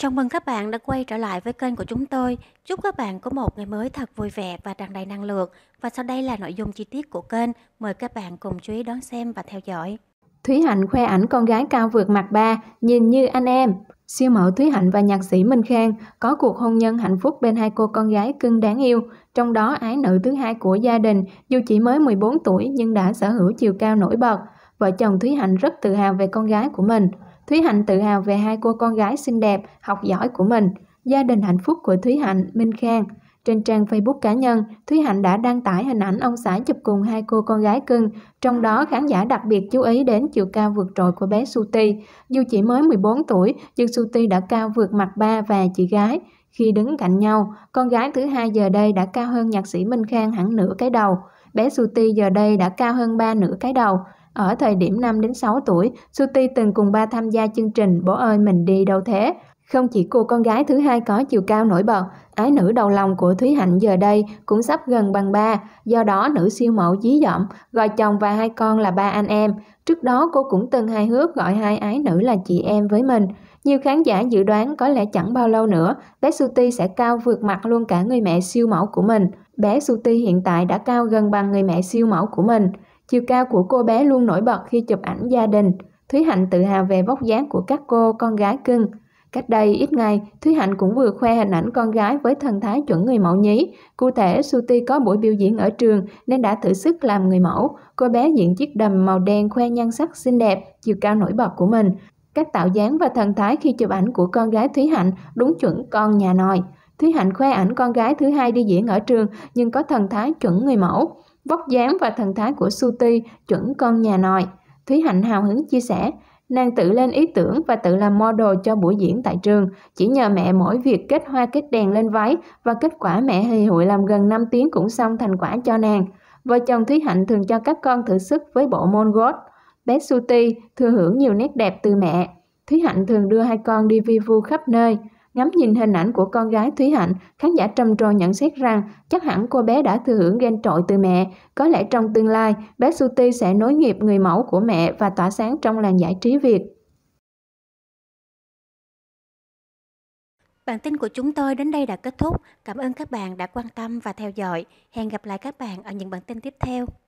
Chào mừng các bạn đã quay trở lại với kênh của chúng tôi. Chúc các bạn có một ngày mới thật vui vẻ và tràn đầy năng lượng. Và sau đây là nội dung chi tiết của kênh. Mời các bạn cùng chú ý đón xem và theo dõi. Thúy Hạnh khoe ảnh con gái cao vượt mặt ba, nhìn như anh em. Siêu mẫu Thúy Hạnh và nhạc sĩ Minh Khang có cuộc hôn nhân hạnh phúc bên hai cô con gái cưng đáng yêu, trong đó ái nữ thứ hai của gia đình, dù chỉ mới 14 tuổi nhưng đã sở hữu chiều cao nổi bật. Vợ chồng Thúy Hạnh rất tự hào về con gái của mình. Thúy Hạnh tự hào về hai cô con gái xinh đẹp, học giỏi của mình. Gia đình hạnh phúc của Thúy Hạnh, Minh Khang. Trên trang Facebook cá nhân, Thúy Hạnh đã đăng tải hình ảnh ông xã chụp cùng hai cô con gái cưng, trong đó khán giả đặc biệt chú ý đến chiều cao vượt trội của bé Suti. Dù chỉ mới 14 tuổi, nhưng Suti đã cao vượt mặt ba và chị gái. Khi đứng cạnh nhau, con gái thứ hai giờ đây đã cao hơn nhạc sĩ Minh Khang hẳn nửa cái đầu. Bé Suti giờ đây đã cao hơn ba nửa cái đầu. Ở thời điểm 5 đến 6 tuổi, Suti từng cùng ba tham gia chương trình Bố ơi mình đi đâu thế? Không chỉ cô con gái thứ hai có chiều cao nổi bật, ái nữ đầu lòng của Thúy Hạnh giờ đây cũng sắp gần bằng ba, do đó nữ siêu mẫu dí dỏm, gọi chồng và hai con là ba anh em. Trước đó cô cũng từng hài hước gọi hai ái nữ là chị em với mình. Nhiều khán giả dự đoán có lẽ chẳng bao lâu nữa, bé Suti sẽ cao vượt mặt luôn cả người mẹ siêu mẫu của mình. Bé Suti hiện tại đã cao gần bằng người mẹ siêu mẫu của mình. Chiều cao của cô bé luôn nổi bật khi chụp ảnh gia đình. Thúy Hạnh tự hào về vóc dáng của các cô con gái cưng. Cách đây ít ngày, Thúy Hạnh cũng vừa khoe hình ảnh con gái với thần thái chuẩn người mẫu nhí. Cụ thể, Suti có buổi biểu diễn ở trường nên đã thử sức làm người mẫu. Cô bé diện chiếc đầm màu đen khoe nhan sắc xinh đẹp, chiều cao nổi bật của mình. Các tạo dáng và thần thái khi chụp ảnh của con gái Thúy Hạnh đúng chuẩn con nhà nòi. Thúy Hạnh khoe ảnh con gái thứ hai đi diễn ở trường nhưng có thần thái chuẩn người mẫu. Vóc dáng và thần thái của Suti chuẩn con nhà nòi. Thúy Hạnh hào hứng chia sẻ, nàng tự lên ý tưởng và tự làm model cho buổi diễn tại trường. Chỉ nhờ mẹ mỗi việc kết hoa kết đèn lên váy và kết quả mẹ hì hụi làm gần 5 tiếng cũng xong thành quả cho nàng. Vợ chồng Thúy Hạnh thường cho các con thử sức với bộ môn golf. Bé Suti thừa hưởng nhiều nét đẹp từ mẹ. Thúy Hạnh thường đưa hai con đi vi vu khắp nơi. Ngắm nhìn hình ảnh của con gái Thúy Hạnh, khán giả trầm trồ nhận xét rằng chắc hẳn cô bé đã thừa hưởng gen trội từ mẹ. Có lẽ trong tương lai, bé Suti sẽ nối nghiệp người mẫu của mẹ và tỏa sáng trong làng giải trí Việt. Bản tin của chúng tôi đến đây đã kết thúc. Cảm ơn các bạn đã quan tâm và theo dõi. Hẹn gặp lại các bạn ở những bản tin tiếp theo.